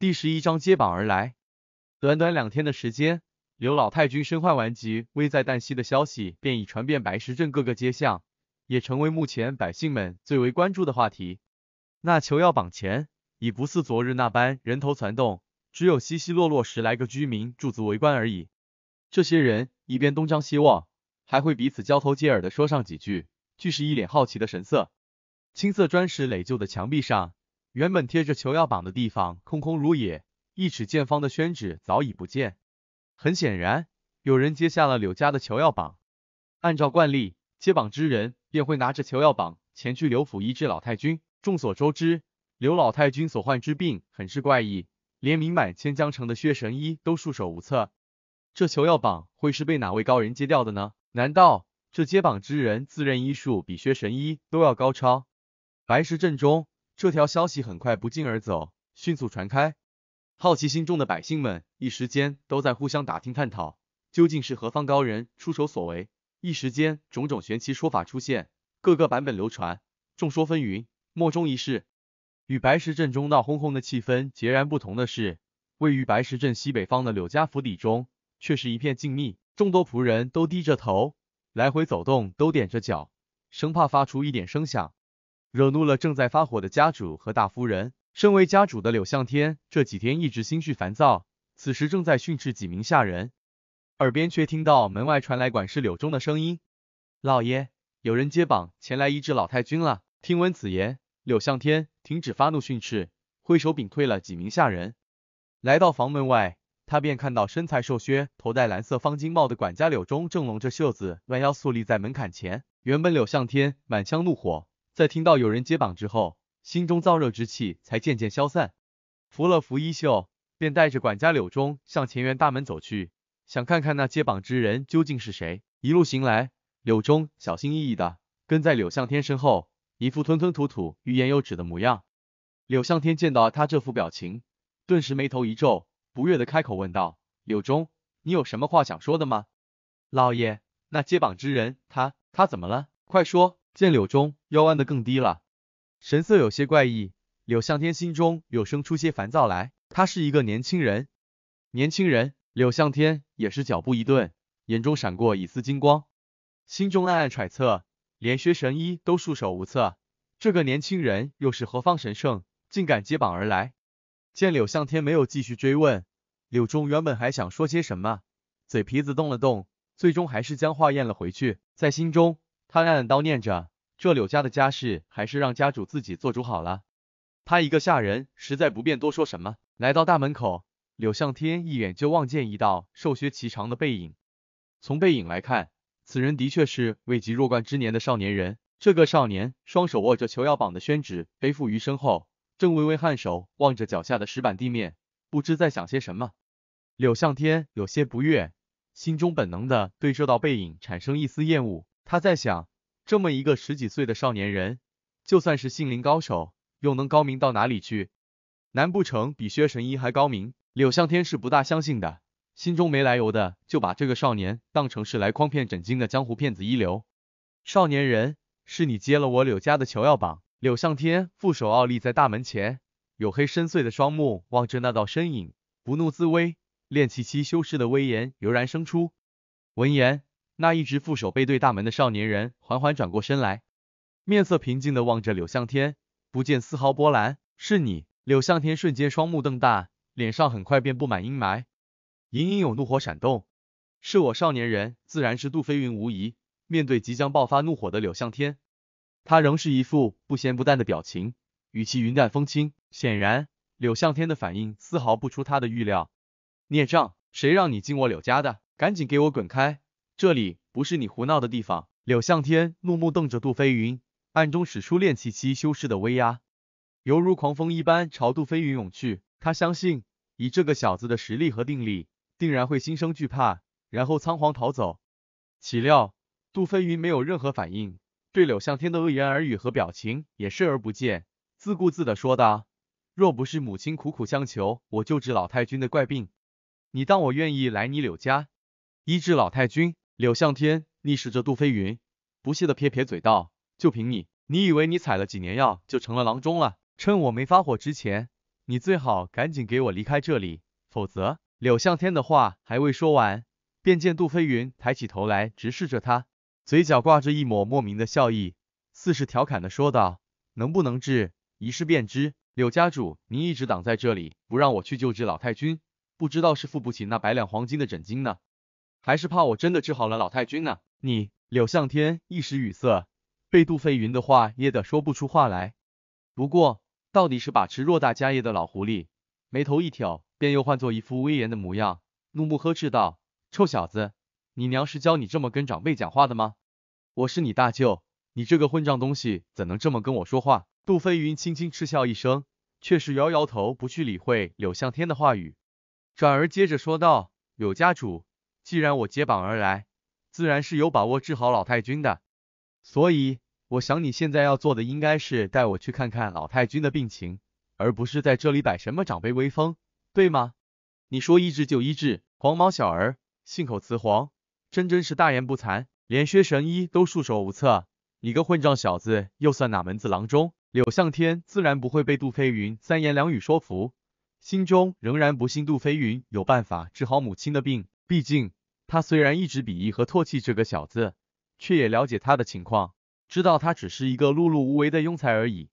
第十一章接榜而来。短短两天的时间，刘老太君身患顽疾、危在旦夕的消息便已传遍白石镇各个街巷，也成为目前百姓们最为关注的话题。那求药榜前，已不似昨日那般人头攒动，只有稀稀落落十来个居民驻足围观而已。这些人一边东张西望，还会彼此交头接耳的说上几句，俱是一脸好奇的神色。青色砖石垒就的墙壁上。原本贴着求药榜的地方空空如也，一尺见方的宣纸早已不见。很显然，有人揭下了柳家的求药榜。按照惯例，揭榜之人便会拿着求药榜前去柳府医治老太君。众所周知，柳老太君所患之病很是怪异，连名满千江城的薛神医都束手无策。这求药榜会是被哪位高人揭掉的呢？难道这揭榜之人自认医术比薛神医都要高超？白石镇中。这条消息很快不胫而走，迅速传开。好奇心重的百姓们一时间都在互相打听、探讨，究竟是何方高人出手所为。一时间，种种玄奇说法出现，各个版本流传，众说纷纭，莫衷一是。与白石镇中闹哄哄的气氛截然不同的是，位于白石镇西北方的柳家府邸中却是一片静谧，众多仆人都低着头，来回走动都踮着脚，生怕发出一点声响。惹怒了正在发火的家主和大夫人。身为家主的柳向天这几天一直心绪烦躁，此时正在训斥几名下人，耳边却听到门外传来管事柳钟的声音：“老爷，有人接榜前来医治老太君了。”听闻此言，柳向天停止发怒训斥，挥手屏退了几名下人，来到房门外，他便看到身材瘦削、头戴蓝色方巾帽的管家柳钟正拢着袖子，弯腰肃立在门槛前。原本柳向天满腔怒火。在听到有人接榜之后，心中燥热之气才渐渐消散，拂了拂衣袖，便带着管家柳忠向前院大门走去，想看看那接榜之人究竟是谁。一路行来，柳忠小心翼翼的跟在柳向天身后，一副吞吞吐吐、欲言又止的模样。柳向天见到他这副表情，顿时眉头一皱，不悦的开口问道：“柳忠，你有什么话想说的吗？”“老爷，那接榜之人，他，他怎么了？快说。”见柳中腰弯的更低了，神色有些怪异，柳向天心中又生出些烦躁来。他是一个年轻人，年轻人，柳向天也是脚步一顿，眼中闪过一丝金光，心中暗暗揣测，连薛神医都束手无策，这个年轻人又是何方神圣，竟敢揭榜而来？见柳向天没有继续追问，柳中原本还想说些什么，嘴皮子动了动，最终还是将话咽了回去，在心中。他暗暗叨念着：“这柳家的家事，还是让家主自己做主好了。”他一个下人，实在不便多说什么。来到大门口，柳向天一眼就望见一道瘦削、颀长的背影。从背影来看，此人的确是未及弱冠之年的少年人。这个少年双手握着求药榜的宣纸，背负于身后，正微微颔首，望着脚下的石板地面，不知在想些什么。柳向天有些不悦，心中本能的对这道背影产生一丝厌恶。他在想，这么一个十几岁的少年人，就算是性灵高手，又能高明到哪里去？难不成比薛神医还高明？柳向天是不大相信的，心中没来由的就把这个少年当成是来诓骗枕巾的江湖骗子一流。少年人，是你接了我柳家的求药榜？柳向天负手傲立在大门前，黝黑深邃的双目望着那道身影，不怒自威，练气期修士的威严油然生出。闻言。那一直负手背对大门的少年人缓缓转过身来，面色平静地望着柳向天，不见丝毫波澜。是你，柳向天瞬间双目瞪大，脸上很快便布满阴霾，隐隐有怒火闪动。是我少年人，自然是杜飞云无疑。面对即将爆发怒火的柳向天，他仍是一副不咸不淡的表情，语气云淡风轻。显然，柳向天的反应丝毫不出他的预料。孽障，谁让你进我柳家的？赶紧给我滚开！这里不是你胡闹的地方！柳向天怒目瞪着杜飞云，暗中使出练气期修士的威压，犹如狂风一般朝杜飞云涌去。他相信，以这个小子的实力和定力，定然会心生惧怕，然后仓皇逃走。岂料，杜飞云没有任何反应，对柳向天的恶言耳语和表情也视而不见，自顾自的说道：“若不是母亲苦苦相求，我救治老太君的怪病，你当我愿意来你柳家医治老太君？”柳向天逆视着杜飞云，不屑的撇撇嘴道：“就凭你，你以为你采了几年药就成了郎中了？趁我没发火之前，你最好赶紧给我离开这里，否则……”柳向天的话还未说完，便见杜飞云抬起头来，直视着他，嘴角挂着一抹莫名的笑意，似是调侃的说道：“能不能治，一试便知。柳家主，您一直挡在这里，不让我去救治老太君，不知道是付不起那百两黄金的诊金呢。”还是怕我真的治好了老太君呢？你，柳向天一时语塞，被杜飞云的话噎得说不出话来。不过，到底是把持偌大家业的老狐狸，眉头一挑，便又换作一副威严的模样，怒目呵斥道：“臭小子，你娘是教你这么跟长辈讲话的吗？我是你大舅，你这个混账东西怎能这么跟我说话？”杜飞云轻轻嗤笑一声，却是摇摇头，不去理会柳向天的话语，转而接着说道：“柳家主。”既然我接榜而来，自然是有把握治好老太君的。所以，我想你现在要做的应该是带我去看看老太君的病情，而不是在这里摆什么长辈威风，对吗？你说医治就医治，黄毛小儿，信口雌黄，真真是大言不惭，连薛神医都束手无策。你个混账小子，又算哪门子郎中？柳向天自然不会被杜飞云三言两语说服，心中仍然不信杜飞云有办法治好母亲的病，毕竟。他虽然一直鄙夷和唾弃这个小子，却也了解他的情况，知道他只是一个碌碌无为的庸才而已。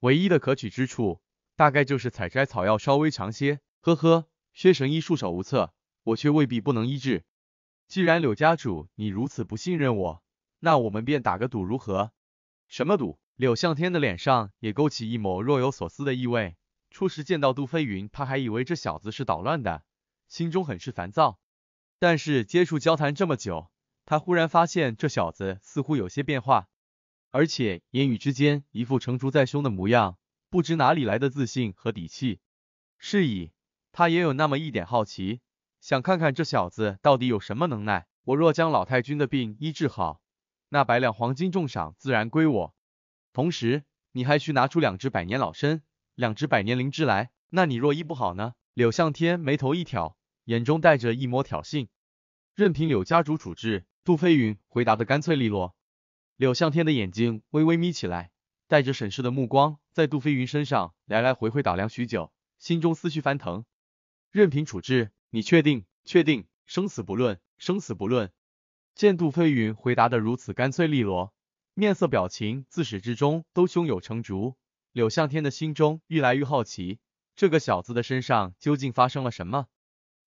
唯一的可取之处，大概就是采摘草药稍微强些。呵呵，薛神医束手无策，我却未必不能医治。既然柳家主你如此不信任我，那我们便打个赌如何？什么赌？柳向天的脸上也勾起一抹若有所思的意味。初时见到杜飞云，他还以为这小子是捣乱的，心中很是烦躁。但是接触交谈这么久，他忽然发现这小子似乎有些变化，而且言语之间一副成竹在胸的模样，不知哪里来的自信和底气。是以，他也有那么一点好奇，想看看这小子到底有什么能耐。我若将老太君的病医治好，那百两黄金重赏自然归我。同时，你还需拿出两只百年老参、两只百年灵芝来。那你若医不好呢？柳向天眉头一挑。眼中带着一抹挑衅，任凭柳家主处置，杜飞云回答的干脆利落。柳向天的眼睛微微眯起来，带着审视的目光在杜飞云身上来来回回打量许久，心中思绪翻腾。任凭处置，你确定？确定？生死不论，生死不论。见杜飞云回答的如此干脆利落，面色表情自始至终都胸有成竹，柳向天的心中愈来愈好奇，这个小子的身上究竟发生了什么？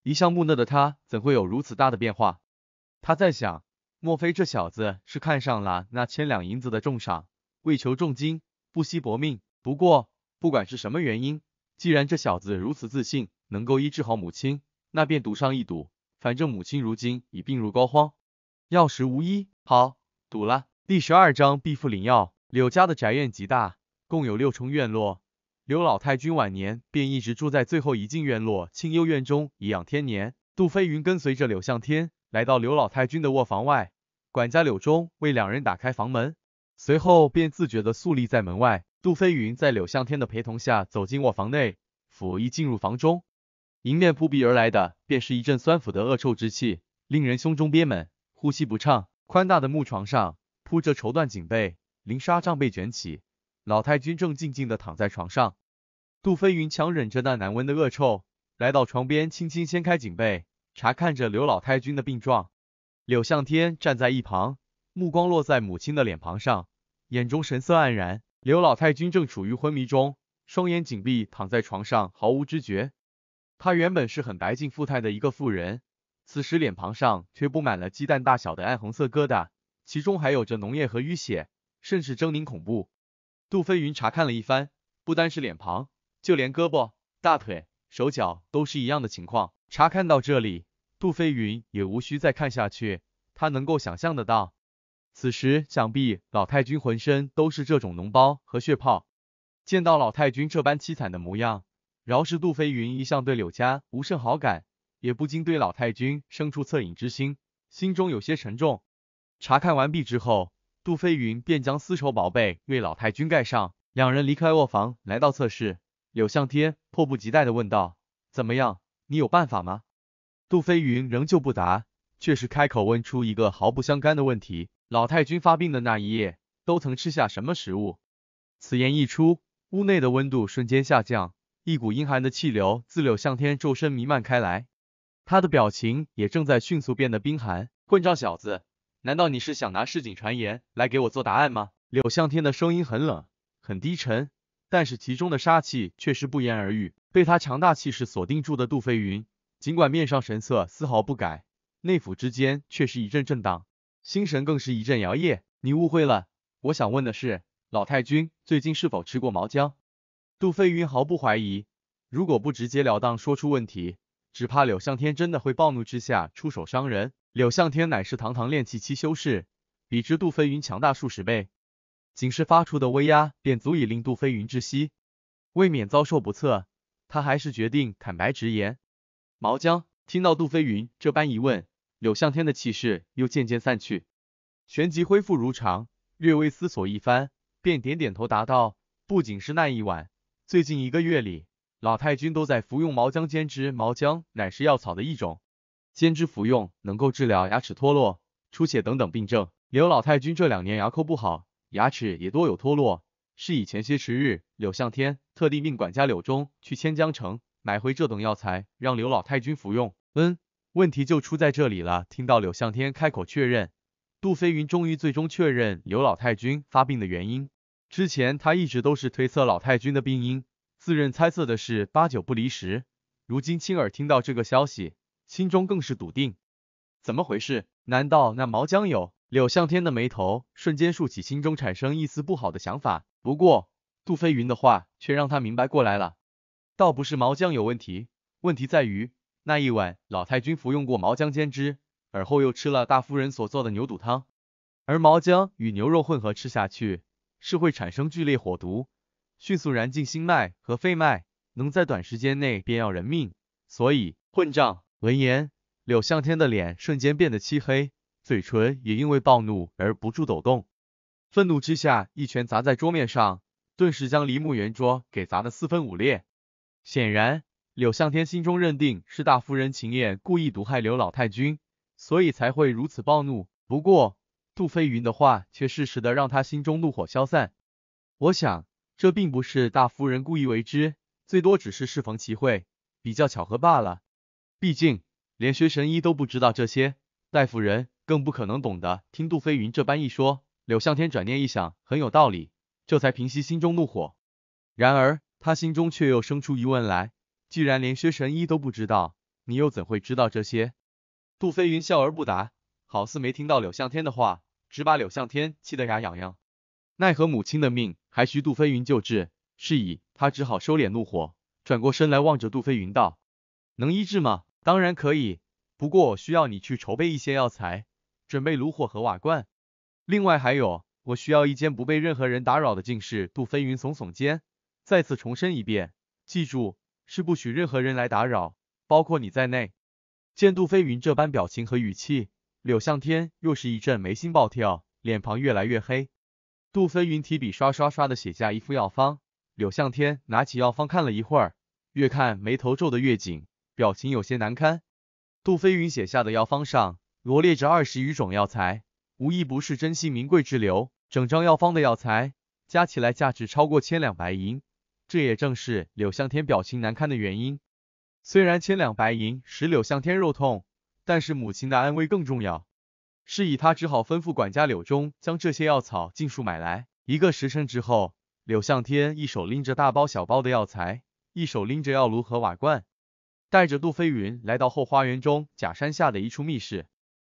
一向木讷的他，怎会有如此大的变化？他在想，莫非这小子是看上了那千两银子的重赏，为求重金，不惜搏命？不过，不管是什么原因，既然这小子如此自信，能够医治好母亲，那便赌上一赌。反正母亲如今已病入膏肓，药石无医，好，赌了。第十二章必复灵药。柳家的宅院极大，共有六重院落。刘老太君晚年便一直住在最后一进院落清幽院中颐养天年。杜飞云跟随着柳向天来到刘老太君的卧房外，管家柳忠为两人打开房门，随后便自觉地肃立在门外。杜飞云在柳向天的陪同下走进卧房内，甫一进入房中，迎面扑鼻而来的便是一阵酸腐的恶臭之气，令人胸中憋闷，呼吸不畅。宽大的木床上铺着绸缎锦被，绫纱帐被卷起。老太君正静静的躺在床上，杜飞云强忍着那难闻的恶臭，来到床边，轻轻掀开颈背，查看着刘老太君的病状。柳向天站在一旁，目光落在母亲的脸庞上，眼中神色黯然。刘老太君正处于昏迷中，双眼紧闭，躺在床上毫无知觉。她原本是很白净富态的一个妇人，此时脸庞上却布满了鸡蛋大小的暗红色疙瘩，其中还有着脓液和淤血，甚是狰狞恐怖。杜飞云查看了一番，不单是脸庞，就连胳膊、大腿、手脚都是一样的情况。查看到这里，杜飞云也无需再看下去，他能够想象得到，此时想必老太君浑身都是这种脓包和血泡。见到老太君这般凄惨的模样，饶是杜飞云一向对柳家无甚好感，也不禁对老太君生出恻隐之心，心中有些沉重。查看完毕之后。杜飞云便将丝绸宝贝为老太君盖上，两人离开卧房，来到侧室。柳向天迫不及待地问道：“怎么样，你有办法吗？”杜飞云仍旧不答，却是开口问出一个毫不相干的问题：“老太君发病的那一夜，都曾吃下什么食物？”此言一出，屋内的温度瞬间下降，一股阴寒的气流自柳向天周身弥漫开来，他的表情也正在迅速变得冰寒。混账小子！难道你是想拿市井传言来给我做答案吗？柳向天的声音很冷，很低沉，但是其中的杀气却是不言而喻。被他强大气势锁定住的杜飞云，尽管面上神色丝毫不改，内府之间却是一阵震荡，心神更是一阵摇曳。你误会了，我想问的是，老太君最近是否吃过毛姜？杜飞云毫不怀疑，如果不直截了当说出问题，只怕柳向天真的会暴怒之下出手伤人。柳向天乃是堂堂炼气期修士，比之杜飞云强大数十倍，仅是发出的威压便足以令杜飞云窒息，未免遭受不测，他还是决定坦白直言。毛姜听到杜飞云这般一问，柳向天的气势又渐渐散去，旋即恢复如常，略微思索一番，便点点头答道：不仅是那一晚，最近一个月里，老太君都在服用毛姜煎汁，毛姜乃是药草的一种。煎汁服用能够治疗牙齿脱落、出血等等病症。刘老太君这两年牙口不好，牙齿也多有脱落，是以前些时日，柳向天特地命管家柳忠去千江城买回这等药材，让刘老太君服用。嗯，问题就出在这里了。听到柳向天开口确认，杜飞云终于最终确认刘老太君发病的原因。之前他一直都是推测老太君的病因，自认猜测的是八九不离十，如今亲耳听到这个消息。心中更是笃定，怎么回事？难道那毛江有？柳向天的眉头瞬间竖起，心中产生一丝不好的想法。不过杜飞云的话却让他明白过来了，倒不是毛江有问题，问题在于那一晚老太君服用过毛姜煎汁，而后又吃了大夫人所做的牛肚汤，而毛姜与牛肉混合吃下去，是会产生剧烈火毒，迅速燃尽心脉和肺脉，能在短时间内便要人命。所以混账！闻言，柳向天的脸瞬间变得漆黑，嘴唇也因为暴怒而不住抖动。愤怒之下，一拳砸在桌面上，顿时将梨木圆桌给砸得四分五裂。显然，柳向天心中认定是大夫人秦燕故意毒害刘老太君，所以才会如此暴怒。不过，杜飞云的话却适时的让他心中怒火消散。我想，这并不是大夫人故意为之，最多只是适逢其会，比较巧合罢了。毕竟连薛神医都不知道这些，大夫人更不可能懂得。听杜飞云这般一说，柳向天转念一想，很有道理，这才平息心中怒火。然而他心中却又生出疑问来：既然连薛神医都不知道，你又怎会知道这些？杜飞云笑而不答，好似没听到柳向天的话，只把柳向天气得牙痒痒。奈何母亲的命还需杜飞云救治，是以他只好收敛怒火，转过身来望着杜飞云道：“能医治吗？”当然可以，不过我需要你去筹备一些药材，准备炉火和瓦罐，另外还有，我需要一间不被任何人打扰的静室。杜飞云耸耸肩，再次重申一遍，记住，是不许任何人来打扰，包括你在内。见杜飞云这般表情和语气，柳向天又是一阵眉心暴跳，脸庞越来越黑。杜飞云提笔刷刷刷的写下一副药方，柳向天拿起药方看了一会儿，越看眉头皱得越紧。表情有些难堪。杜飞云写下的药方上罗列着二十余种药材，无一不是珍惜名贵之流。整张药方的药材加起来价值超过千两白银，这也正是柳向天表情难堪的原因。虽然千两白银使柳向天肉痛，但是母亲的安危更重要，是以他只好吩咐管家柳忠将这些药草尽数买来。一个时辰之后，柳向天一手拎着大包小包的药材，一手拎着药炉和瓦罐。带着杜飞云来到后花园中假山下的一处密室，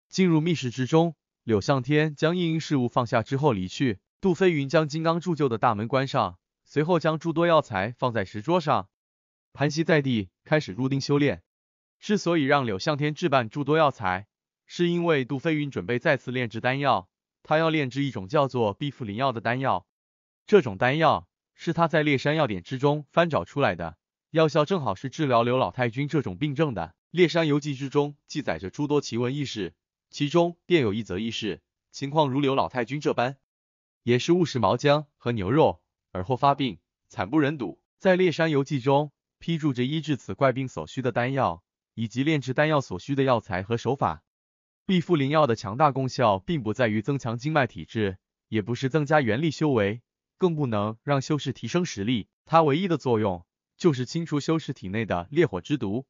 进入密室之中，柳向天将应应事物放下之后离去。杜飞云将金刚铸就的大门关上，随后将诸多药材放在石桌上，盘膝在地开始入定修炼。之所以让柳向天置办诸多药材，是因为杜飞云准备再次炼制丹药，他要炼制一种叫做碧复灵药的丹药，这种丹药是他在列山药典之中翻找出来的。药效正好是治疗刘老太君这种病症的。《列山游记》之中记载着诸多奇闻异事，其中便有一则异事，情况如刘老太君这般，也是误食毛浆和牛肉，而后发病，惨不忍睹。在《列山游记》中，批注着医治此怪病所需的丹药，以及炼制丹药所需的药材和手法。毕副灵药的强大功效，并不在于增强经脉体质，也不是增加元力修为，更不能让修士提升实力，它唯一的作用。就是清除修士体内的烈火之毒，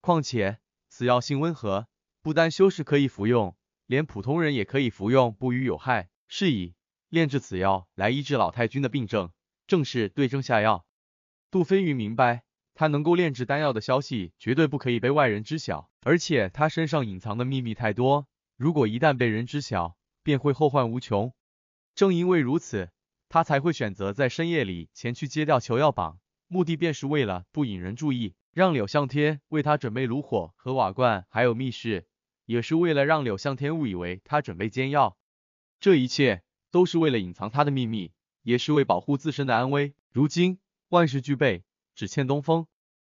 况且此药性温和，不单修士可以服用，连普通人也可以服用，不于有害。是以炼制此药来医治老太君的病症，正是对症下药。杜飞鱼明白，他能够炼制丹药的消息绝对不可以被外人知晓，而且他身上隐藏的秘密太多，如果一旦被人知晓，便会后患无穷。正因为如此，他才会选择在深夜里前去揭掉求药榜。目的便是为了不引人注意，让柳向天为他准备炉火和瓦罐，还有密室，也是为了让柳向天误以为他准备煎药。这一切都是为了隐藏他的秘密，也是为保护自身的安危。如今万事俱备，只欠东风。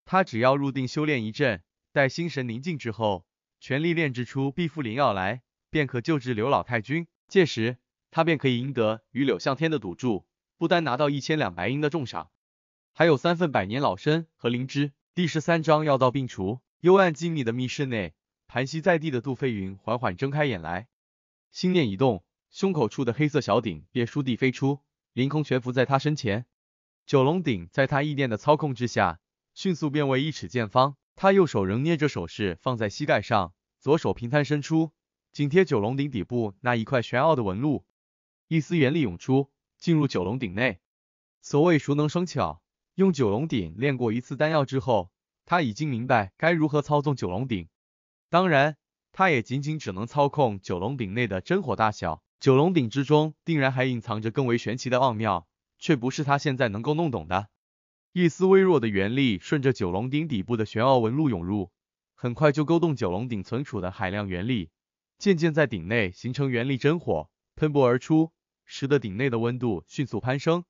他只要入定修炼一阵，待心神宁静之后，全力炼制出毕福灵药来，便可救治刘老太君。届时，他便可以赢得与柳向天的赌注，不单拿到一千两白银的重赏。还有三份百年老参和灵芝。第十三章药到病除。幽暗静谧的密室内，盘膝在地的杜飞云缓缓睁开眼来，心念一动，胸口处的黑色小鼎便倏地飞出，凌空悬浮在他身前。九龙鼎在他意念的操控之下，迅速变为一尺见方。他右手仍捏着手势放在膝盖上，左手平摊伸出，紧贴九龙鼎底部那一块玄奥的纹路，一丝元力涌出，进入九龙鼎内。所谓熟能生巧。用九龙鼎炼过一次丹药之后，他已经明白该如何操纵九龙鼎。当然，他也仅仅只能操控九龙鼎内的真火大小。九龙鼎之中定然还隐藏着更为玄奇的奥妙，却不是他现在能够弄懂的。一丝微弱的元力顺着九龙鼎底部的玄奥纹路涌入，很快就勾动九龙鼎存储的海量元力，渐渐在鼎内形成元力真火，喷薄而出，使得鼎内的温度迅速攀升。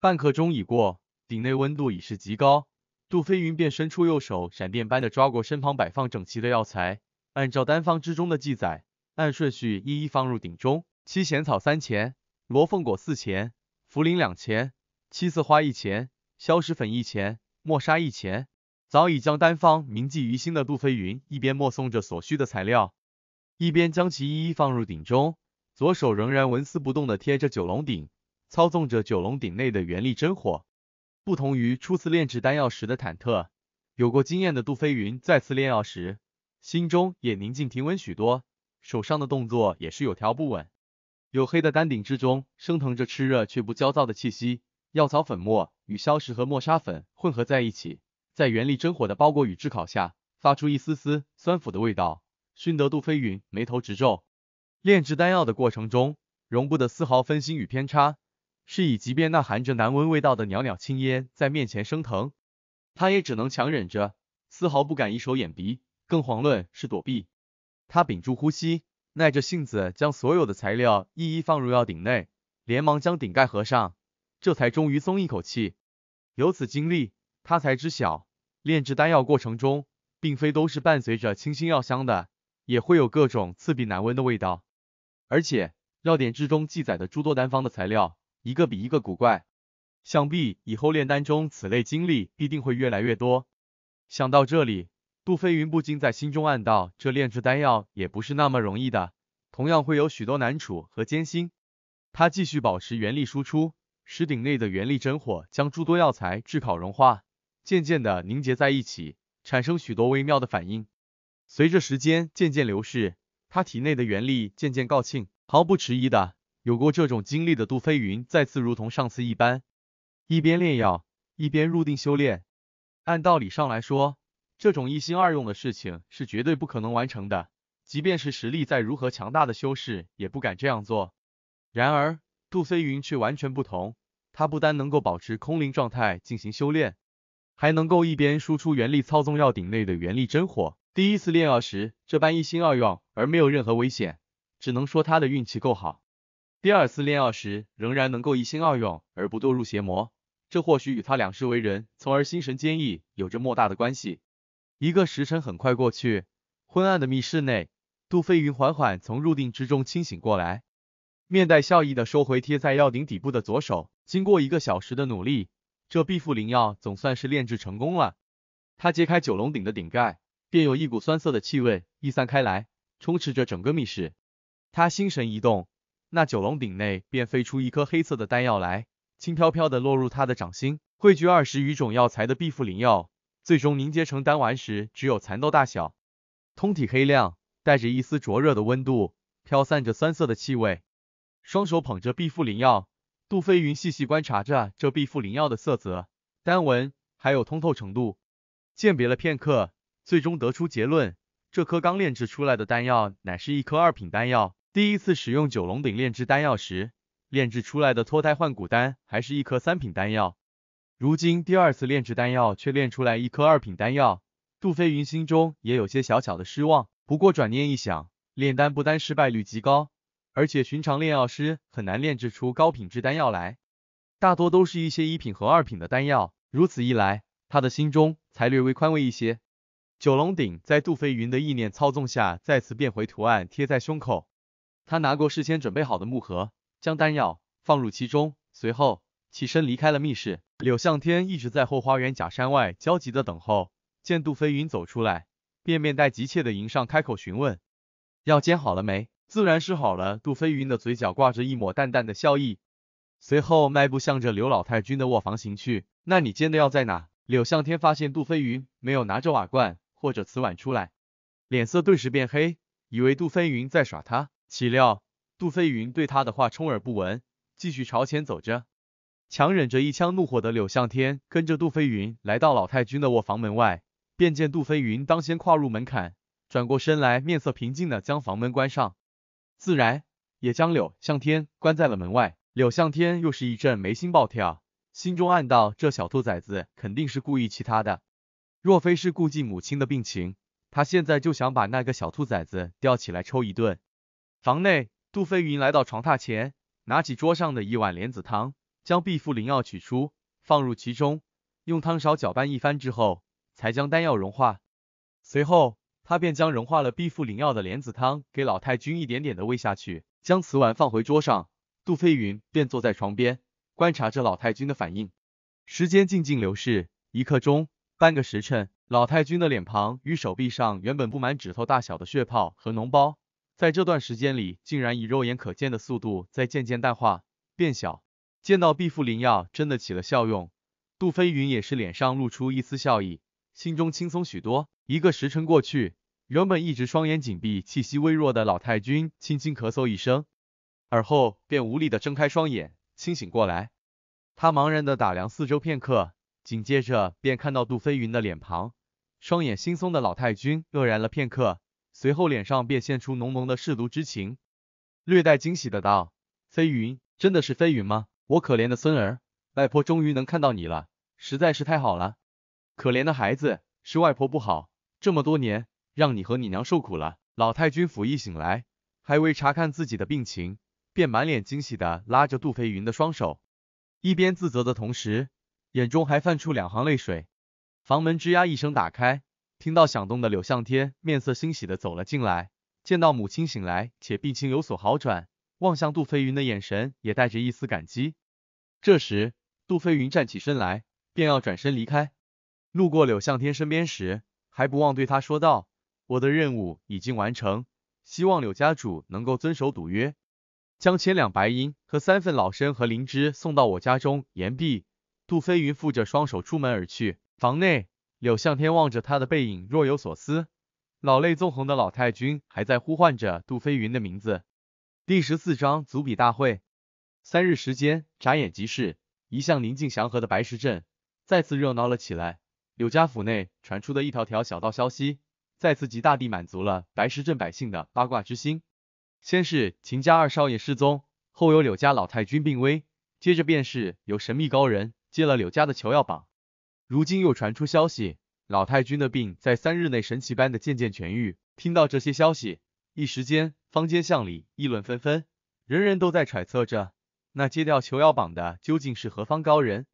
半刻钟已过。鼎内温度已是极高，杜飞云便伸出右手，闪电般的抓过身旁摆放整齐的药材，按照丹方之中的记载，按顺序一一放入鼎中。七钱草三钱，罗凤果四钱，茯苓两钱，七色花一钱，硝石粉一钱，磨砂一钱。早已将丹方铭记于心的杜飞云，一边默诵着所需的材料，一边将其一一放入鼎中。左手仍然纹丝不动的贴着九龙鼎，操纵着九龙鼎内的元力真火。不同于初次炼制丹药时的忐忑，有过经验的杜飞云再次炼药时，心中也宁静平稳许多，手上的动作也是有条不紊。黝黑的丹鼎之中，升腾着炽热却不焦躁的气息，药草粉末与硝石和磨砂粉混合在一起，在原力真火的包裹与炙烤下，发出一丝丝酸腐的味道，熏得杜飞云眉头直皱。炼制丹药的过程中，容不得丝毫分心与偏差。是以，即便那含着难闻味道的袅袅青烟在面前升腾，他也只能强忍着，丝毫不敢一手掩鼻，更遑论是躲避。他屏住呼吸，耐着性子将所有的材料一一放入药鼎内，连忙将顶盖合上，这才终于松一口气。由此经历，他才知晓，炼制丹药过程中，并非都是伴随着清新药香的，也会有各种刺鼻难闻的味道。而且，药典之中记载的诸多丹方的材料。一个比一个古怪，想必以后炼丹中此类经历必定会越来越多。想到这里，杜飞云不禁在心中暗道：这炼制丹药也不是那么容易的，同样会有许多难处和艰辛。他继续保持原力输出，石鼎内的原力真火将诸多药材炙烤融化，渐渐的凝结在一起，产生许多微妙的反应。随着时间渐渐流逝，他体内的原力渐渐告罄，毫不迟疑的。有过这种经历的杜飞云再次如同上次一般，一边炼药，一边入定修炼。按道理上来说，这种一心二用的事情是绝对不可能完成的，即便是实力再如何强大的修士也不敢这样做。然而，杜飞云却完全不同，他不但能够保持空灵状态进行修炼，还能够一边输出元力操纵药鼎内的元力真火。第一次炼药时这般一心二用而没有任何危险，只能说他的运气够好。第二次炼药时，仍然能够一心二用而不堕入邪魔，这或许与他两世为人，从而心神坚毅有着莫大的关系。一个时辰很快过去，昏暗的密室内，杜飞云缓缓从入定之中清醒过来，面带笑意的收回贴在药鼎底部的左手。经过一个小时的努力，这毕副灵药总算是炼制成功了。他揭开九龙鼎的顶盖，便有一股酸涩的气味溢散开来，充斥着整个密室。他心神一动。那九龙鼎内便飞出一颗黑色的丹药来，轻飘飘的落入他的掌心，汇聚二十余种药材的毕父灵药，最终凝结成丹丸时只有蚕豆大小，通体黑亮，带着一丝灼热的温度，飘散着酸涩的气味。双手捧着毕父灵药，杜飞云细细观察着这毕父灵药的色泽、丹纹，还有通透程度，鉴别了片刻，最终得出结论，这颗刚炼制出来的丹药乃是一颗二品丹药。第一次使用九龙鼎炼制丹药时，炼制出来的脱胎换骨丹还是一颗三品丹药。如今第二次炼制丹药，却炼出来一颗二品丹药。杜飞云心中也有些小小的失望。不过转念一想，炼丹不单失败率极高，而且寻常炼药师很难炼制出高品质丹药来，大多都是一些一品和二品的丹药。如此一来，他的心中才略微宽慰一些。九龙鼎在杜飞云的意念操纵下，再次变回图案，贴在胸口。他拿过事先准备好的木盒，将丹药放入其中，随后起身离开了密室。柳向天一直在后花园假山外焦急的等候，见杜飞云走出来，便面带急切的迎上，开口询问：药煎好了没？自然是好了。杜飞云的嘴角挂着一抹淡淡的笑意，随后迈步向着刘老太君的卧房行去。那你煎的药在哪？柳向天发现杜飞云没有拿着瓦罐或者瓷碗出来，脸色顿时变黑，以为杜飞云在耍他。岂料，杜飞云对他的话充耳不闻，继续朝前走着。强忍着一腔怒火的柳向天，跟着杜飞云来到老太君的卧房门外，便见杜飞云当先跨入门槛，转过身来，面色平静的将房门关上，自然也将柳向天关在了门外。柳向天又是一阵眉心暴跳，心中暗道：这小兔崽子肯定是故意气他的。若非是顾忌母亲的病情，他现在就想把那个小兔崽子吊起来抽一顿。房内，杜飞云来到床榻前，拿起桌上的一碗莲子汤，将毕父灵药取出，放入其中，用汤勺搅拌一番之后，才将丹药融化。随后，他便将融化了毕父灵药的莲子汤给老太君一点点的喂下去，将瓷碗放回桌上，杜飞云便坐在床边，观察着老太君的反应。时间静静流逝，一刻钟，半个时辰，老太君的脸庞与手臂上原本布满指头大小的血泡和脓包。在这段时间里，竟然以肉眼可见的速度在渐渐淡化、变小。见到毕福灵药真的起了效用，杜飞云也是脸上露出一丝笑意，心中轻松许多。一个时辰过去，原本一直双眼紧闭、气息微弱的老太君轻轻咳嗽一声，而后便无力的睁开双眼，清醒过来。他茫然的打量四周片刻，紧接着便看到杜飞云的脸庞。双眼惺忪的老太君愕然了片刻。随后脸上便现出浓浓的舐犊之情，略带惊喜的道：“飞云，真的是飞云吗？我可怜的孙儿，外婆终于能看到你了，实在是太好了！可怜的孩子，是外婆不好，这么多年，让你和你娘受苦了。”老太君甫一醒来，还未查看自己的病情，便满脸惊喜的拉着杜飞云的双手，一边自责的同时，眼中还泛出两行泪水。房门吱呀一声打开。听到响动的柳向天面色欣喜的走了进来，见到母亲醒来且病情有所好转，望向杜飞云的眼神也带着一丝感激。这时，杜飞云站起身来，便要转身离开，路过柳向天身边时，还不忘对他说道：“我的任务已经完成，希望柳家主能够遵守赌约，将千两白银和三份老参和灵芝送到我家中。”言毕，杜飞云负着双手出门而去。房内。柳向天望着他的背影，若有所思。老泪纵横的老太君还在呼唤着杜飞云的名字。第十四章足笔大会。三日时间，眨眼即逝。一向宁静祥和的白石镇，再次热闹了起来。柳家府内传出的一条条小道消息，再次极大地满足了白石镇百姓的八卦之心。先是秦家二少爷失踪，后有柳家老太君病危，接着便是有神秘高人接了柳家的求药榜。如今又传出消息，老太君的病在三日内神奇般的渐渐痊愈。听到这些消息，一时间坊间巷里议论纷纷，人人都在揣测着那揭掉求药榜的究竟是何方高人。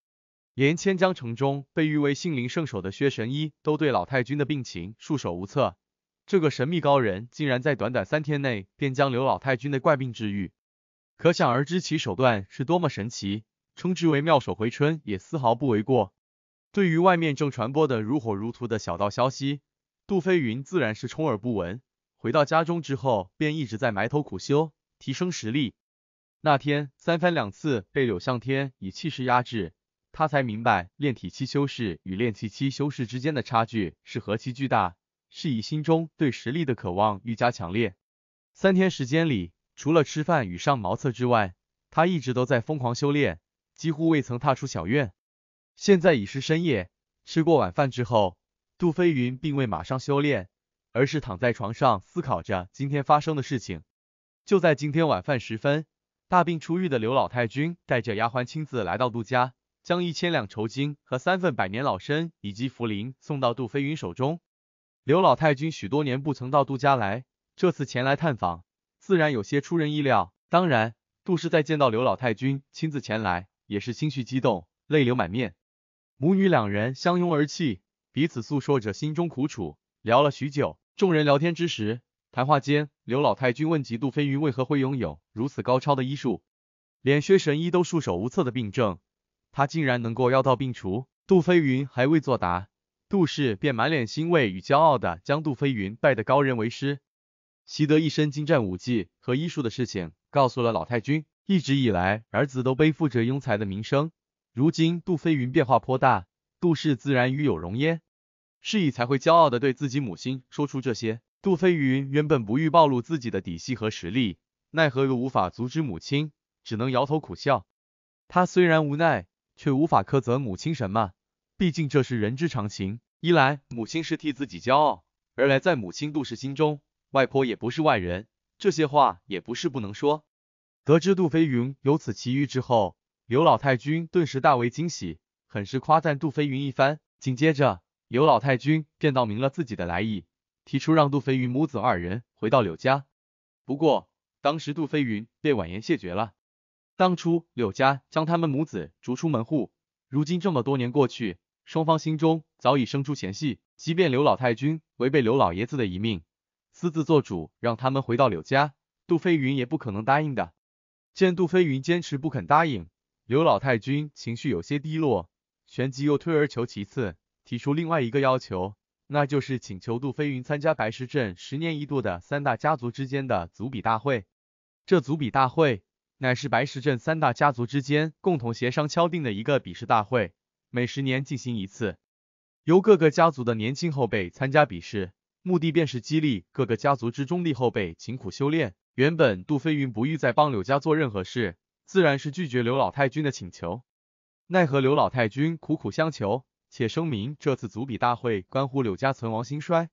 连千江城中被誉为杏林圣手的薛神医都对老太君的病情束手无策。这个神秘高人竟然在短短三天内便将刘老太君的怪病治愈，可想而知其手段是多么神奇，称之为妙手回春也丝毫不为过。对于外面正传播的如火如荼的小道消息，杜飞云自然是充耳不闻。回到家中之后，便一直在埋头苦修，提升实力。那天三番两次被柳向天以气势压制，他才明白炼体期修士与炼气期修士之间的差距是何其巨大，是以心中对实力的渴望愈加强烈。三天时间里，除了吃饭与上茅厕之外，他一直都在疯狂修炼，几乎未曾踏出小院。现在已是深夜，吃过晚饭之后，杜飞云并未马上修炼，而是躺在床上思考着今天发生的事情。就在今天晚饭时分，大病初愈的刘老太君带着丫鬟亲自来到杜家，将一千两酬金和三份百年老参以及茯苓送到杜飞云手中。刘老太君许多年不曾到杜家来，这次前来探访，自然有些出人意料。当然，杜氏在见到刘老太君亲自前来，也是心绪激动，泪流满面。母女两人相拥而泣，彼此诉说着心中苦楚。聊了许久，众人聊天之时，谈话间，刘老太君问及杜飞云为何会拥有如此高超的医术，连薛神医都束手无策的病症，他竟然能够药到病除。杜飞云还未作答，杜氏便满脸欣慰与骄傲的将杜飞云拜得高人为师，习得一身精湛武技和医术的事情告诉了老太君。一直以来，儿子都背负着庸才的名声。如今杜飞云变化颇大，杜氏自然与有荣焉，是以才会骄傲的对自己母亲说出这些。杜飞云原本不欲暴露自己的底细和实力，奈何又无法阻止母亲，只能摇头苦笑。他虽然无奈，却无法苛责母亲什么，毕竟这是人之常情。一来母亲是替自己骄傲，二来在母亲杜氏心中，外婆也不是外人，这些话也不是不能说。得知杜飞云有此奇遇之后，刘老太君顿时大为惊喜，很是夸赞杜飞云一番。紧接着，刘老太君便道明了自己的来意，提出让杜飞云母子二人回到柳家。不过，当时杜飞云被婉言谢绝了。当初柳家将他们母子逐出门户，如今这么多年过去，双方心中早已生出嫌隙。即便刘老太君违背刘老爷子的遗命，私自做主让他们回到柳家，杜飞云也不可能答应的。见杜飞云坚持不肯答应。刘老太君情绪有些低落，旋即又退而求其次，提出另外一个要求，那就是请求杜飞云参加白石镇十年一度的三大家族之间的族比大会。这族比大会乃是白石镇三大家族之间共同协商敲定的一个比试大会，每十年进行一次，由各个家族的年轻后辈参加比试，目的便是激励各个家族之中立后辈勤苦修炼。原本杜飞云不欲再帮柳家做任何事。自然是拒绝刘老太君的请求，奈何刘老太君苦苦相求，且声明这次族比大会关乎柳家存亡兴衰，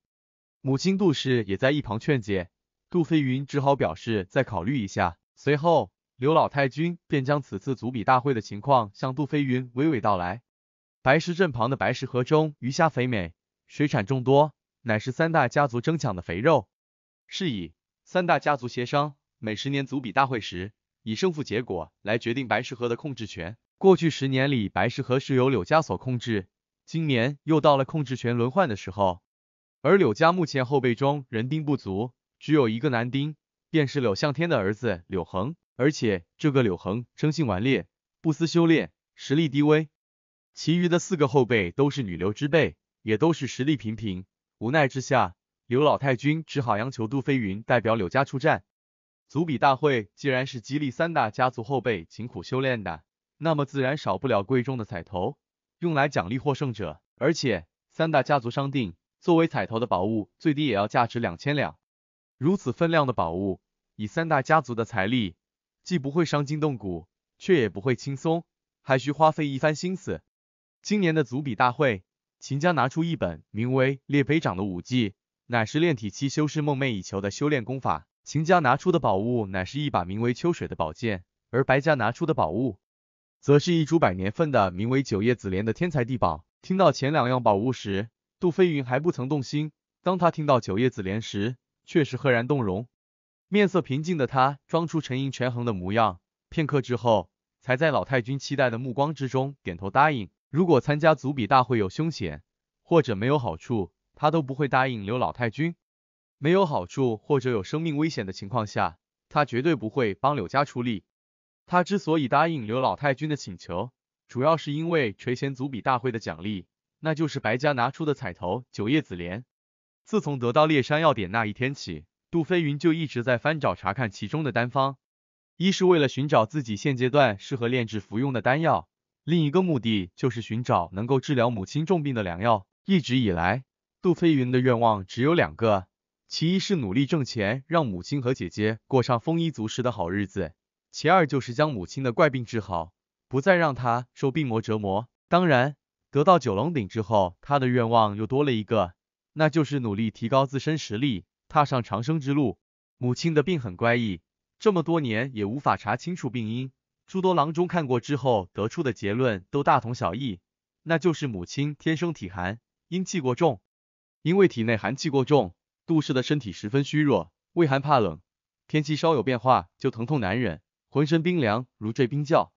母亲杜氏也在一旁劝解，杜飞云只好表示再考虑一下。随后，刘老太君便将此次族比大会的情况向杜飞云娓娓道来：白石镇旁的白石河中鱼虾肥美，水产众多，乃是三大家族争抢的肥肉，是以三大家族协商，每十年族比大会时。以胜负结果来决定白石河的控制权。过去十年里，白石河是由柳家所控制，今年又到了控制权轮换的时候。而柳家目前后辈中人丁不足，只有一个男丁，便是柳向天的儿子柳恒，而且这个柳恒生性顽劣，不思修炼，实力低微。其余的四个后辈都是女流之辈，也都是实力平平。无奈之下，刘老太君只好央求杜飞云代表柳家出战。族比大会既然是激励三大家族后辈勤苦修炼的，那么自然少不了贵重的彩头，用来奖励获胜者。而且三大家族商定，作为彩头的宝物，最低也要价值两千两。如此分量的宝物，以三大家族的财力，既不会伤筋动骨，却也不会轻松，还需花费一番心思。今年的族比大会，秦家拿出一本名为《裂碑掌》的武技，乃是炼体期修士梦寐以求的修炼功法。秦家拿出的宝物乃是一把名为秋水的宝剑，而白家拿出的宝物，则是一株百年份的名为九叶紫莲的天才地宝。听到前两样宝物时，杜飞云还不曾动心，当他听到九叶紫莲时，却是赫然动容，面色平静的他装出沉吟权衡的模样，片刻之后，才在老太君期待的目光之中点头答应。如果参加族比大会有凶险，或者没有好处，他都不会答应刘老太君。没有好处或者有生命危险的情况下，他绝对不会帮柳家出力。他之所以答应柳老太君的请求，主要是因为垂涎祖比大会的奖励，那就是白家拿出的彩头九叶紫莲。自从得到猎山药典那一天起，杜飞云就一直在翻找查看其中的丹方，一是为了寻找自己现阶段适合炼制服用的丹药，另一个目的就是寻找能够治疗母亲重病的良药。一直以来，杜飞云的愿望只有两个。其一是努力挣钱，让母亲和姐姐过上丰衣足食的好日子；其二就是将母亲的怪病治好，不再让她受病魔折磨。当然，得到九龙鼎之后，他的愿望又多了一个，那就是努力提高自身实力，踏上长生之路。母亲的病很怪异，这么多年也无法查清楚病因，诸多郎中看过之后得出的结论都大同小异，那就是母亲天生体寒，阴气过重，因为体内寒气过重。杜氏的身体十分虚弱，畏寒怕冷，天气稍有变化就疼痛难忍，浑身冰凉如坠冰窖。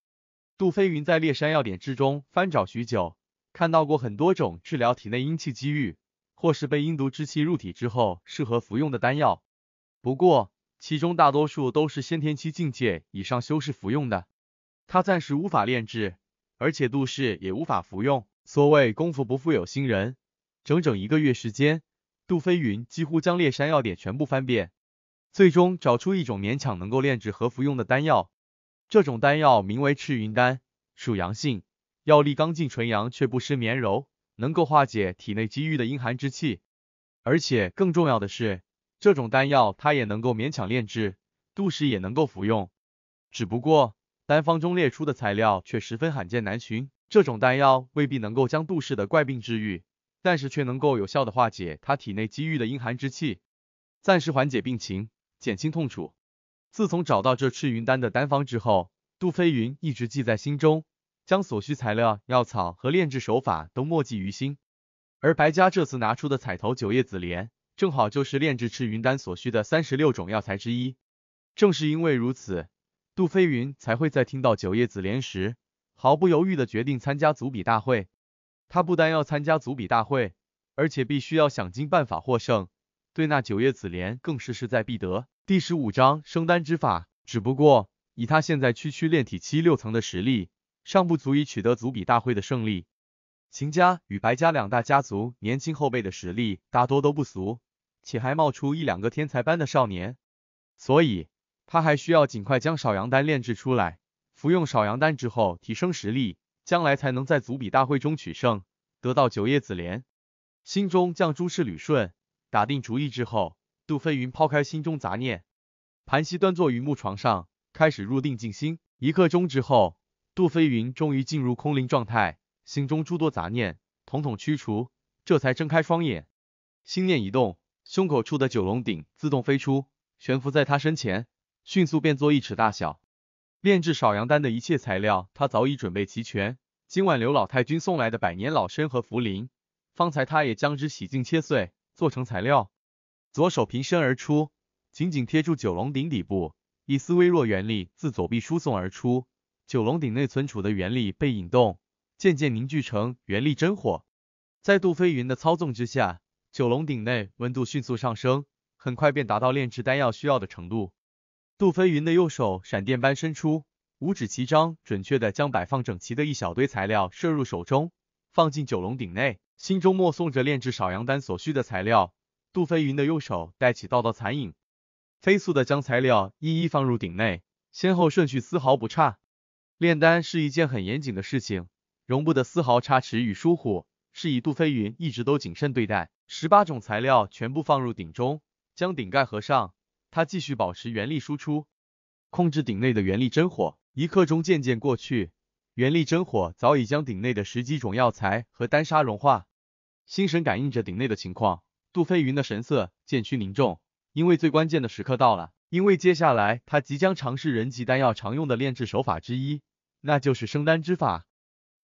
杜飞云在烈山药典之中翻找许久，看到过很多种治疗体内阴气积郁，或是被阴毒之气入体之后适合服用的丹药，不过其中大多数都是先天期境界以上修士服用的，他暂时无法炼制，而且杜氏也无法服用。所谓功夫不负有心人，整整一个月时间。杜飞云几乎将烈山药点全部翻遍，最终找出一种勉强能够炼制和服用的丹药。这种丹药名为赤云丹，属阳性，药力刚劲纯阳却不失绵柔，能够化解体内积郁的阴寒之气。而且更重要的是，这种丹药它也能够勉强炼制，杜氏也能够服用。只不过，丹方中列出的材料却十分罕见难寻，这种丹药未必能够将杜氏的怪病治愈。但是却能够有效的化解他体内积郁的阴寒之气，暂时缓解病情，减轻痛楚。自从找到这赤云丹的丹方之后，杜飞云一直记在心中，将所需材料、药草和炼制手法都默记于心。而白家这次拿出的彩头九叶紫莲，正好就是炼制赤云丹所需的三十六种药材之一。正是因为如此，杜飞云才会在听到九叶紫莲时，毫不犹豫的决定参加组比大会。他不单要参加组比大会，而且必须要想尽办法获胜，对那九叶紫莲更是势在必得。第十五章生丹之法，只不过以他现在区区炼体期六层的实力，尚不足以取得组比大会的胜利。秦家与白家两大家族年轻后辈的实力大多都不俗，且还冒出一两个天才般的少年，所以他还需要尽快将少阳丹炼制出来，服用少阳丹之后提升实力。将来才能在组笔大会中取胜，得到九叶紫莲。心中将诸事捋顺，打定主意之后，杜飞云抛开心中杂念，盘膝端坐于木床上，开始入定静心。一刻钟之后，杜飞云终于进入空灵状态，心中诸多杂念统统驱除，这才睁开双眼，心念一动，胸口处的九龙鼎自动飞出，悬浮在他身前，迅速变作一尺大小。炼制少阳丹的一切材料，他早已准备齐全。今晚刘老太君送来的百年老参和茯苓，方才他也将之洗净切碎，做成材料。左手平伸而出，紧紧贴住九龙鼎底部，一丝微弱元力自左臂输送而出，九龙鼎内存储的元力被引动，渐渐凝聚成元力真火。在杜飞云的操纵之下，九龙鼎内温度迅速上升，很快便达到炼制丹药需要的程度。杜飞云的右手闪电般伸出，五指齐张，准确的将摆放整齐的一小堆材料摄入手中，放进九龙鼎内，心中默诵着炼制少阳丹所需的材料。杜飞云的右手带起道道残影，飞速的将材料一一放入鼎内，先后顺序丝毫不差。炼丹是一件很严谨的事情，容不得丝毫差池与疏忽，是以杜飞云一直都谨慎对待。十八种材料全部放入鼎中，将鼎盖合上。他继续保持原力输出，控制鼎内的原力真火。一刻钟渐渐过去，原力真火早已将鼎内的十几种药材和丹砂融化。心神感应着鼎内的情况，杜飞云的神色渐趋凝重，因为最关键的时刻到了，因为接下来他即将尝试人级丹药常用的炼制手法之一，那就是生丹之法。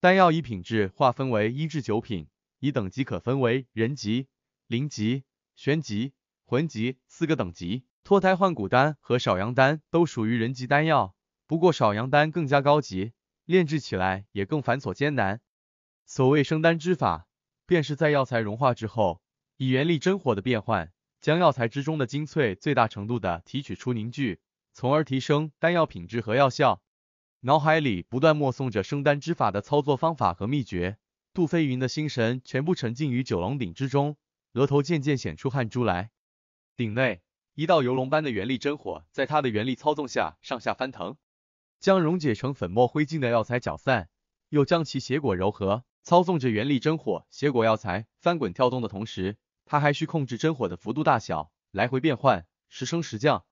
丹药以品质划分为一至九品，以等级可分为人级、灵级、玄级、魂级四个等级。脱胎换骨丹和少阳丹都属于人级丹药，不过少阳丹更加高级，炼制起来也更繁琐艰难。所谓生丹之法，便是在药材融化之后，以元力真火的变换，将药材之中的精粹最大程度的提取出凝聚，从而提升丹药品质和药效。脑海里不断默诵着生丹之法的操作方法和秘诀，杜飞云的心神全部沉浸于九龙鼎之中，额头渐渐显出汗珠来。鼎内。一道游龙般的元力真火，在他的元力操纵下上下翻腾，将溶解成粉末灰烬的药材搅散，又将其邪果糅合。操纵着元力真火、邪果药材翻滚跳动的同时，他还需控制真火的幅度大小，来回变换，时升时降。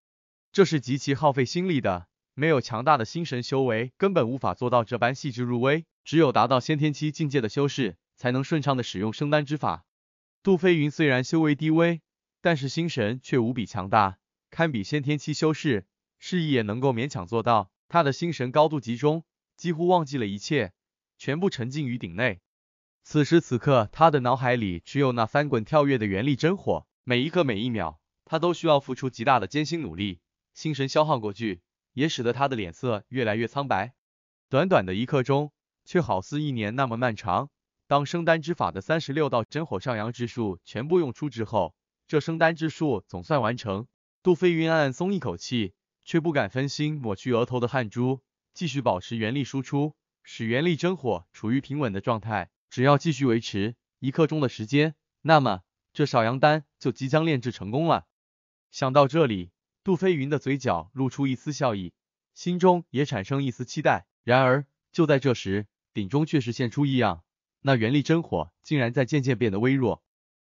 这是极其耗费心力的，没有强大的心神修为，根本无法做到这般细致入微。只有达到先天期境界的修士，才能顺畅的使用生丹之法。杜飞云虽然修为低微，但是心神却无比强大，堪比先天期修士，示意也能够勉强做到。他的心神高度集中，几乎忘记了一切，全部沉浸于鼎内。此时此刻，他的脑海里只有那翻滚跳跃的元力真火，每一刻每一秒，他都需要付出极大的艰辛努力，心神消耗过巨，也使得他的脸色越来越苍白。短短的一刻钟，却好似一年那么漫长。当生丹之法的三十六道真火上扬之术全部用出之后，这生丹之术总算完成，杜飞云暗暗松一口气，却不敢分心，抹去额头的汗珠，继续保持原力输出，使原力真火处于平稳的状态。只要继续维持一刻钟的时间，那么这少阳丹就即将炼制成功了。想到这里，杜飞云的嘴角露出一丝笑意，心中也产生一丝期待。然而，就在这时，鼎中却是现出异样，那原力真火竟然在渐渐变得微弱。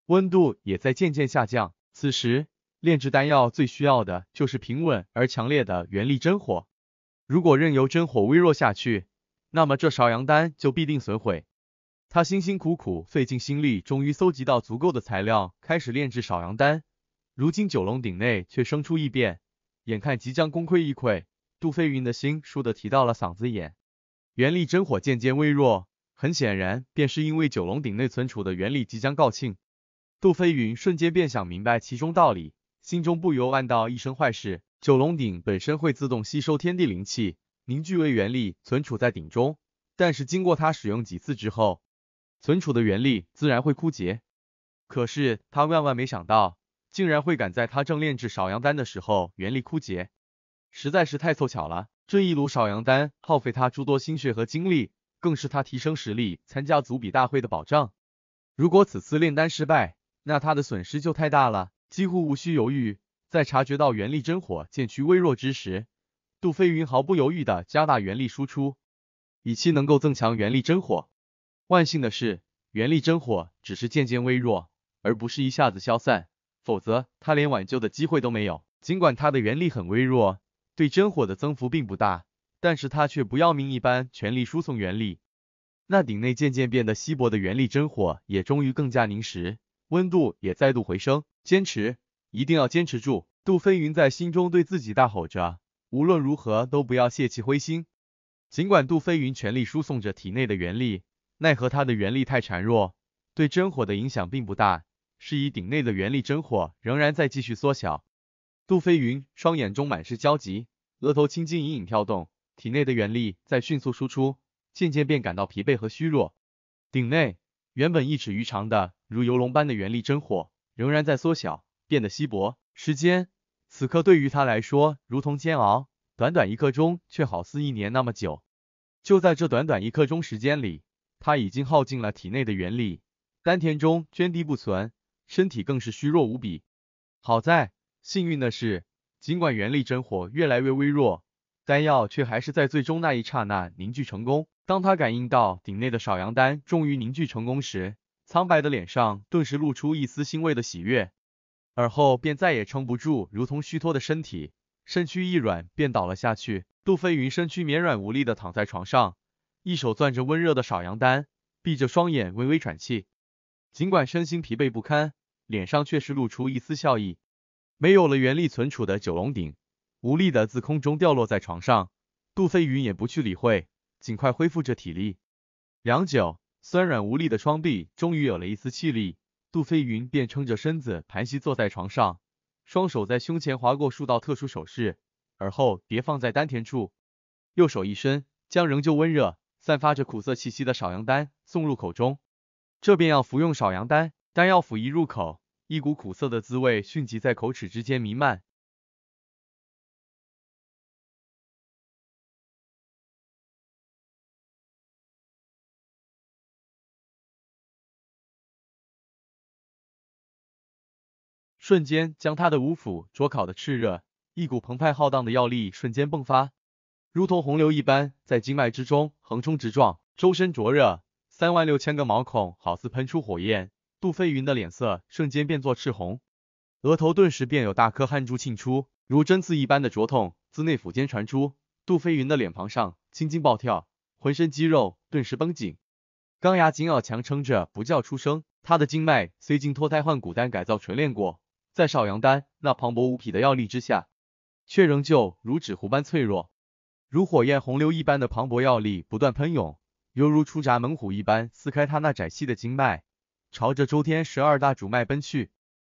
温度也在渐渐下降，此时炼制丹药最需要的就是平稳而强烈的元力真火。如果任由真火微弱下去，那么这芍阳丹就必定损毁。他辛辛苦苦费尽心力，终于搜集到足够的材料，开始炼制少阳丹。如今九龙鼎内却生出异变，眼看即将功亏一篑，杜飞云的心倏地提到了嗓子眼。元力真火渐渐微弱，很显然便是因为九龙鼎内存储的元力即将告罄。杜飞云瞬间便想明白其中道理，心中不由暗道一声坏事。九龙鼎本身会自动吸收天地灵气，凝聚为元力，存储在鼎中。但是经过他使用几次之后，存储的元力自然会枯竭。可是他万万没想到，竟然会赶在他正炼制少阳丹的时候，元力枯竭，实在是太凑巧了。这一炉少阳丹耗费他诸多心血和精力，更是他提升实力、参加组比大会的保障。如果此次炼丹失败，那他的损失就太大了，几乎无需犹豫，在察觉到元力真火渐趋微弱之时，杜飞云毫不犹豫地加大元力输出，以期能够增强元力真火。万幸的是，元力真火只是渐渐微弱，而不是一下子消散，否则他连挽救的机会都没有。尽管他的元力很微弱，对真火的增幅并不大，但是他却不要命一般全力输送元力。那鼎内渐渐变得稀薄的元力真火也终于更加凝实。温度也再度回升，坚持，一定要坚持住！杜飞云在心中对自己大吼着，无论如何都不要泄气灰心。尽管杜飞云全力输送着体内的元力，奈何他的元力太孱弱，对真火的影响并不大，是以鼎内的元力真火仍然在继续缩小。杜飞云双眼中满是焦急，额头青筋隐隐跳动，体内的元力在迅速输出，渐渐便感到疲惫和虚弱。鼎内。原本一尺余长的如游龙般的元力真火，仍然在缩小，变得稀薄。时间，此刻对于他来说如同煎熬，短短一刻钟，却好似一年那么久。就在这短短一刻钟时间里，他已经耗尽了体内的元力，丹田中涓滴不存，身体更是虚弱无比。好在，幸运的是，尽管元力真火越来越微弱，丹药却还是在最终那一刹那凝聚成功。当他感应到鼎内的少阳丹终于凝聚成功时，苍白的脸上顿时露出一丝欣慰的喜悦，而后便再也撑不住，如同虚脱的身体，身躯一软便倒了下去。杜飞云身躯绵软无力的躺在床上，一手攥着温热的少阳丹，闭着双眼微微喘气，尽管身心疲惫不堪，脸上却是露出一丝笑意。没有了原力存储的九龙鼎，无力的自空中掉落在床上，杜飞云也不去理会。尽快恢复着体力，良久，酸软无力的双臂终于有了一丝气力，杜飞云便撑着身子盘膝坐在床上，双手在胸前划过数道特殊手势，而后叠放在丹田处，右手一伸，将仍旧温热，散发着苦涩气息的少阳丹送入口中，这便要服用少阳丹，丹药甫一入口，一股苦涩的滋味迅即在口齿之间弥漫。瞬间将他的五腑灼烤的炽热，一股澎湃浩荡的药力瞬间迸发，如同洪流一般在经脉之中横冲直撞，周身灼热，三万六千个毛孔好似喷出火焰。杜飞云的脸色瞬间变作赤红，额头顿时便有大颗汗珠沁出，如针刺一般的灼痛自内腑间传出，杜飞云的脸庞上青筋暴跳，浑身肌肉顿时绷紧，钢牙紧咬，强撑着不叫出声。他的经脉虽经脱胎换骨，但改造锤炼过。在少阳丹那磅礴无匹的药力之下，却仍旧如纸糊般脆弱，如火焰洪流一般的磅礴药力不断喷涌，犹如出闸猛虎一般撕开他那窄细的经脉，朝着周天十二大主脉奔去。